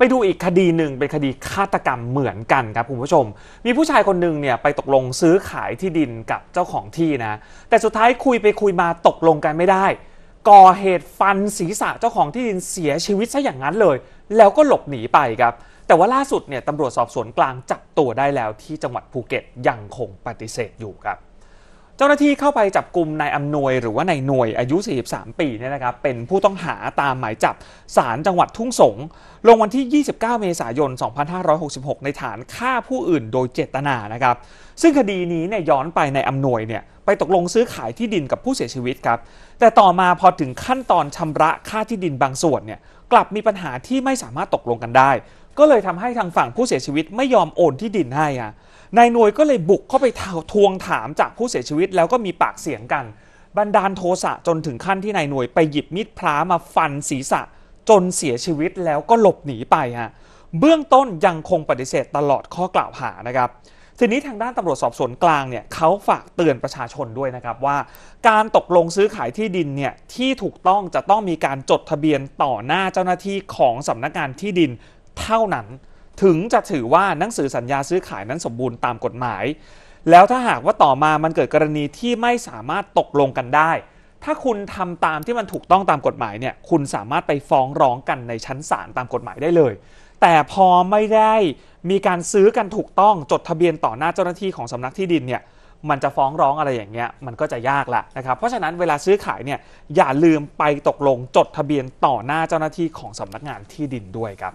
ไปดูอีกคดีหนึ่งเป็นคดีฆาตกรรมเหมือนกันครับคุณผู้ชม มีผู้ชายคนหนึ่งเนี่ยไปตกลงซื้อขายที่ดินกับเจ้าของที่นะ แต่สุดท้ายคุยไปคุยมาตกลงกันไม่ได้ ก่อเหตุฟันศีรษะเจ้าของที่ดินเสียชีวิตซะอย่างนั้นเลย แล้วก็หลบหนีไปครับ แต่ว่าล่าสุดเนี่ยตำรวจสอบสวนกลางจับตัวได้แล้วที่จังหวัดภูเก็ตยังคงปฏิเสธอยู่ครับเจ้าหน้าที่เข้าไปจับกลุ่มนายอำนวยหรือว่านายหน่วยอายุ 43 ปีเนี่ยนะครับเป็นผู้ต้องหาตามหมายจับศาลจังหวัดทุ่งสง ลงวันที่ 29 เมษายน 2566 ในฐานฆ่าผู้อื่นโดยเจตนานะครับซึ่งคดีนี้เนี่ยย้อนไปนายอำนวยเนี่ยไปตกลงซื้อขายที่ดินกับผู้เสียชีวิตครับแต่ต่อมาพอถึงขั้นตอนชำระค่าที่ดินบางส่วนเนี่ยกลับมีปัญหาที่ไม่สามารถตกลงกันได้ก็เลยทำให้ทางฝั่งผู้เสียชีวิตไม่ยอมโอนที่ดินให้อ่ะนายนวยก็เลยบุกเข้าไปทวงถามจากผู้เสียชีวิตแล้วก็มีปากเสียงกัน บันดาลโทสะจนถึงขั้นที่นายหน่วยไปหยิบมีดพรามาฟันศีรษะ จนเสียชีวิตแล้วก็หลบหนีไปฮะ เบื้องต้นยังคงปฏิเสธตลอดข้อกล่าวหานะครับ ทีนี้ทางด้านตำรวจสอบสวนกลางเนี่ยเขาฝากเตือนประชาชนด้วยนะครับว่า การตกลงซื้อขายที่ดินเนี่ยที่ถูกต้องจะต้องมีการจดทะเบียนต่อหน้าเจ้าหน้าที่ของสำนักงานที่ดินเท่านั้นถึงจะถือว่าหนังสือสัญญาซื้อขายนั้นสมบูรณ์ตามกฎหมาย แล้วถ้าหากว่าต่อมามันเกิดกรณีที่ไม่สามารถตกลงกันได้ ถ้าคุณทำตามที่มันถูกต้องตามกฎหมายเนี่ย คุณสามารถไปฟ้องร้องกันในชั้นศาลตามกฎหมายได้เลย แต่พอไม่ได้มีการซื้อกันถูกต้องจดทะเบียนต่อหน้าเจ้าหน้าที่ของสำนักที่ดินเนี่ยมันจะฟ้องร้องอะไรอย่างเงี้ยมันก็จะยากละนะครับเพราะฉะนั้นเวลาซื้อขายเนี่ยอย่าลืมไปตกลงจดทะเบียนต่อหน้าเจ้าหน้าที่ของสำนักงานที่ดินด้วยครับ